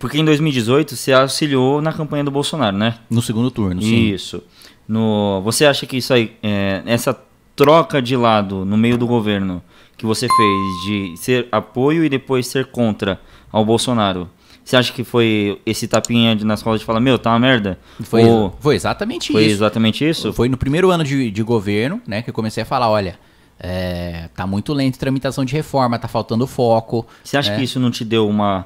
Porque em 2018 você auxiliou na campanha do Bolsonaro, né? No segundo turno, sim. Isso. No, você acha que isso aí, é, essa troca de lado no meio do governo que você fez de ser apoio e depois ser contra ao Bolsonaro, você acha que foi esse tapinha de, nas costas de falar, meu, tá uma merda? Foi, Ou, foi exatamente foi isso. Foi exatamente isso? Foi no primeiro ano de, de governo, né, que eu comecei a falar, olha, é, tá muito lento a tramitação de reforma, tá faltando foco. Você acha né? que isso não te deu uma,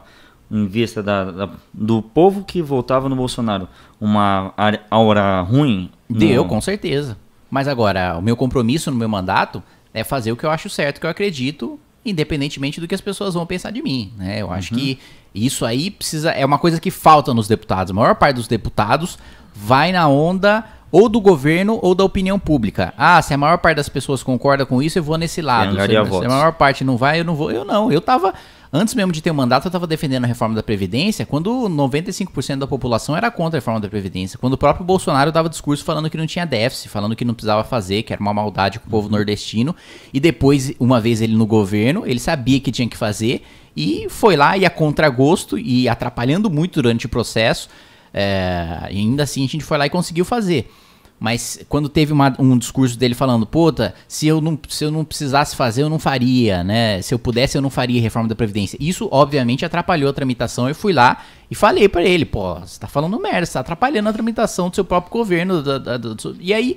em vista da, da, do povo que votava no Bolsonaro, uma aura ruim? No... Deu, com certeza. Mas agora, o meu compromisso no meu mandato é fazer o que eu acho certo, que eu acredito, independentemente do que as pessoas vão pensar de mim. Né? Eu acho uhum. que isso aí precisa é uma coisa que falta nos deputados. A maior parte dos deputados vai na onda ou do governo ou da opinião pública. Ah, se a maior parte das pessoas concorda com isso, eu vou nesse lado. se, a, se a maior parte não vai, eu não vou. Eu não. Eu tava. Antes mesmo de ter o um mandato, eu estava defendendo a reforma da Previdência, quando 95% da população era contra a reforma da Previdência. Quando o próprio Bolsonaro dava discurso falando que não tinha déficit, falando que não precisava fazer, que era uma maldade com o povo nordestino. E depois, uma vez ele no governo, ele sabia que tinha que fazer e foi lá e a contragosto e atrapalhando muito durante o processo. É, ainda assim a gente foi lá e conseguiu fazer. Mas quando teve uma, um discurso dele falando, puta, se eu, não, se eu não precisasse fazer, eu não faria, né? Se eu pudesse, eu não faria reforma da Previdência. Isso, obviamente, atrapalhou a tramitação. Eu fui lá e falei para ele, pô, você tá falando merda, você tá atrapalhando a tramitação do seu próprio governo. Do, do, do, e aí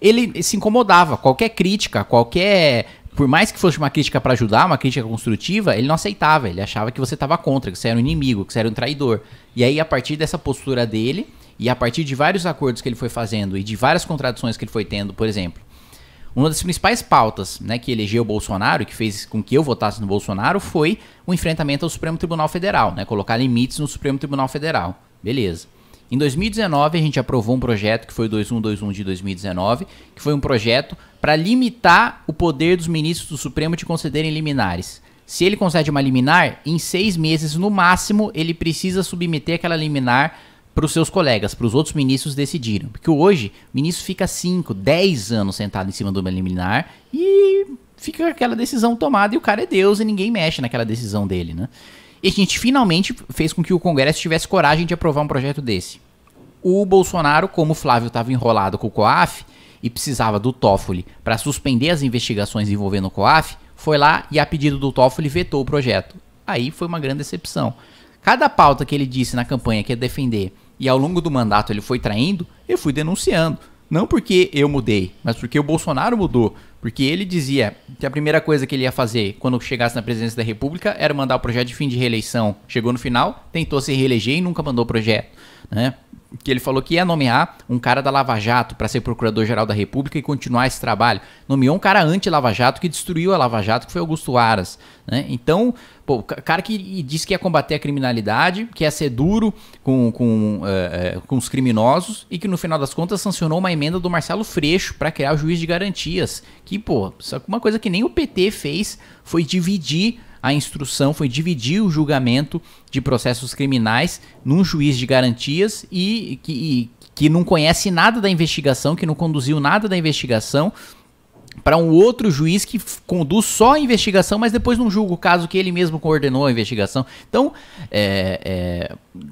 ele se incomodava. Qualquer crítica, qualquer por mais que fosse uma crítica para ajudar, uma crítica construtiva, ele não aceitava, ele achava que você estava contra, que você era um inimigo, que você era um traidor. E aí, a partir dessa postura dele, e a partir de vários acordos que ele foi fazendo e de várias contradições que ele foi tendo, por exemplo, uma das principais pautas né, que elegeu o Bolsonaro, que fez com que eu votasse no Bolsonaro, foi o enfrentamento ao Supremo Tribunal Federal, né, colocar limites no Supremo Tribunal Federal. Beleza. Em 2019, a gente aprovou um projeto que foi o 2121 de 2019, que foi um projeto para limitar o poder dos ministros do Supremo de concederem liminares. Se ele concede uma liminar, em seis meses no máximo ele precisa submeter aquela liminar para os seus colegas, para os outros ministros decidirem. Porque hoje o ministro fica 5, 10 anos sentado em cima de uma liminar e fica aquela decisão tomada e o cara é Deus e ninguém mexe naquela decisão dele, né? E a gente finalmente fez com que o Congresso tivesse coragem de aprovar um projeto desse. O Bolsonaro, como o Flávio estava enrolado com o COAF e precisava do Toffoli para suspender as investigações envolvendo o COAF, foi lá e, a pedido do Toffoli, vetou o projeto. Aí foi uma grande decepção. Cada pauta que ele disse na campanha que ia defender e ao longo do mandato ele foi traindo, eu fui denunciando. Não porque eu mudei, mas porque o Bolsonaro mudou. Porque ele dizia que a primeira coisa que ele ia fazer quando chegasse na presidência da República era mandar o projeto de fim de reeleição. Chegou no final, tentou se reeleger e nunca mandou o projeto. Né? que ele falou que ia nomear um cara da Lava Jato para ser procurador-geral da República e continuar esse trabalho. Nomeou um cara anti-Lava Jato que destruiu a Lava Jato, que foi Augusto Aras. Né? Então, pô, cara que disse que ia combater a criminalidade, que ia ser duro com, com, eh, eh, com os criminosos e que no final das contas sancionou uma emenda do Marcelo Freixo para criar o juiz de garantias. Que, pô, só uma coisa que nem o PT fez foi dividir a instrução foi dividir o julgamento de processos criminais num juiz de garantias e que, e, que não conhece nada da investigação, que não conduziu nada da investigação, para um outro juiz que conduz só a investigação, mas depois não julga o caso que ele mesmo coordenou a investigação. Então, é, é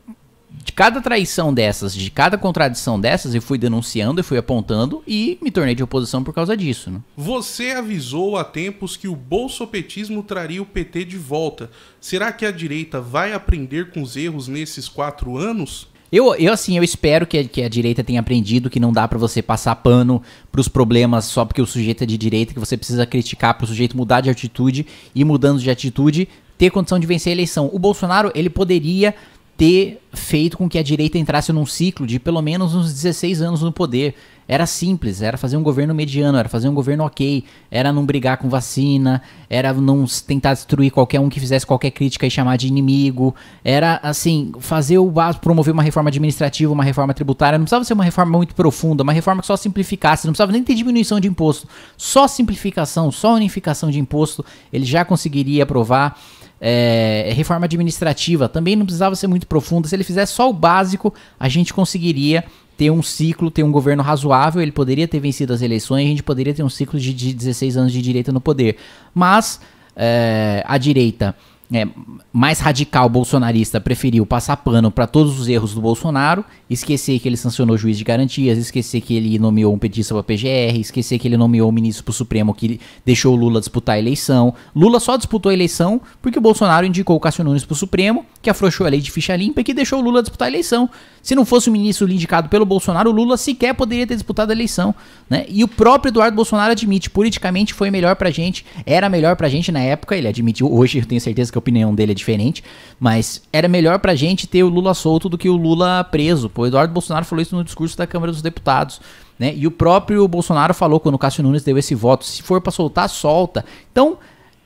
de cada traição dessas, de cada contradição dessas, eu fui denunciando, eu fui apontando e me tornei de oposição por causa disso. Né? Você avisou há tempos que o bolsopetismo traria o PT de volta. Será que a direita vai aprender com os erros nesses quatro anos? Eu, eu assim, eu espero que a, que a direita tenha aprendido que não dá para você passar pano pros problemas só porque o sujeito é de direita, que você precisa criticar pro sujeito mudar de atitude e mudando de atitude ter condição de vencer a eleição. O Bolsonaro, ele poderia ter feito com que a direita entrasse num ciclo de pelo menos uns 16 anos no poder. Era simples, era fazer um governo mediano, era fazer um governo ok, era não brigar com vacina, era não tentar destruir qualquer um que fizesse qualquer crítica e chamar de inimigo, era assim, fazer o básico, promover uma reforma administrativa, uma reforma tributária, não precisava ser uma reforma muito profunda, uma reforma que só simplificasse, não precisava nem ter diminuição de imposto, só simplificação, só unificação de imposto, ele já conseguiria aprovar. É, é, reforma administrativa, também não precisava ser muito profunda. Se ele fizesse só o básico, a gente conseguiria ter um ciclo, ter um governo razoável, ele poderia ter vencido as eleições, a gente poderia ter um ciclo de 16 anos de direita no poder. Mas é, a direita é, mais radical bolsonarista preferiu passar pano para todos os erros do Bolsonaro, esquecer que ele sancionou juiz de garantias, esquecer que ele nomeou um petista para PGR, esquecer que ele nomeou um ministro para o Supremo que deixou o Lula disputar a eleição. Lula só disputou a eleição porque o Bolsonaro indicou o Cássio Nunes para o Supremo, que afrouxou a lei de ficha limpa e que deixou o Lula disputar a eleição. Se não fosse o ministro indicado pelo Bolsonaro, o Lula sequer poderia ter disputado a eleição, né? E o próprio Eduardo Bolsonaro admite, politicamente foi melhor pra gente, era melhor pra gente na época, ele admitiu, hoje eu tenho certeza que a opinião dele é diferente, mas era melhor pra gente ter o Lula solto do que o Lula preso. o Eduardo Bolsonaro falou isso no discurso da Câmara dos Deputados. Né? E o próprio Bolsonaro falou quando o Cássio Nunes deu esse voto: se for para soltar, solta. Então,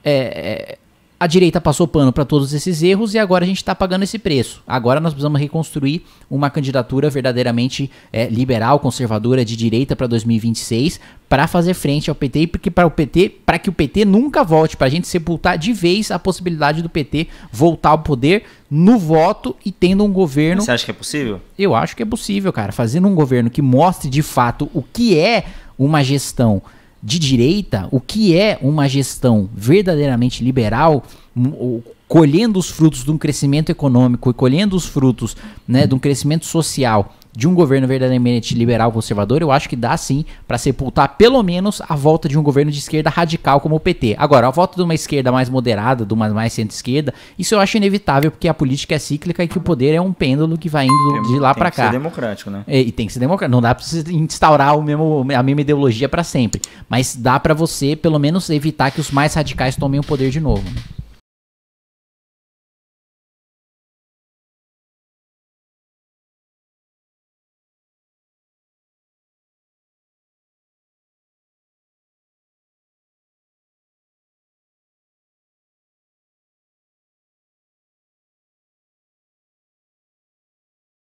é, é a direita passou pano para todos esses erros e agora a gente está pagando esse preço. Agora nós precisamos reconstruir uma candidatura verdadeiramente é, liberal, conservadora, de direita para 2026, para fazer frente ao PT e porque para o PT, para que o PT nunca volte, para a gente sepultar de vez a possibilidade do PT voltar ao poder no voto e tendo um governo. Você acha que é possível? Eu acho que é possível, cara. Fazendo um governo que mostre de fato o que é uma gestão de direita, o que é uma gestão verdadeiramente liberal, colhendo os frutos de um crescimento econômico e colhendo os frutos né, de um crescimento social de um governo verdadeiramente liberal conservador, eu acho que dá sim para sepultar pelo menos a volta de um governo de esquerda radical como o PT. Agora, a volta de uma esquerda mais moderada, de uma mais centro-esquerda, isso eu acho inevitável porque a política é cíclica e que o poder é um pêndulo que vai indo de lá para cá. Tem que ser democrático, né? E, é, e tem que ser democrático. Não dá para instaurar o mesmo, a mesma ideologia para sempre, mas dá para você pelo menos evitar que os mais radicais tomem o poder de novo. Né?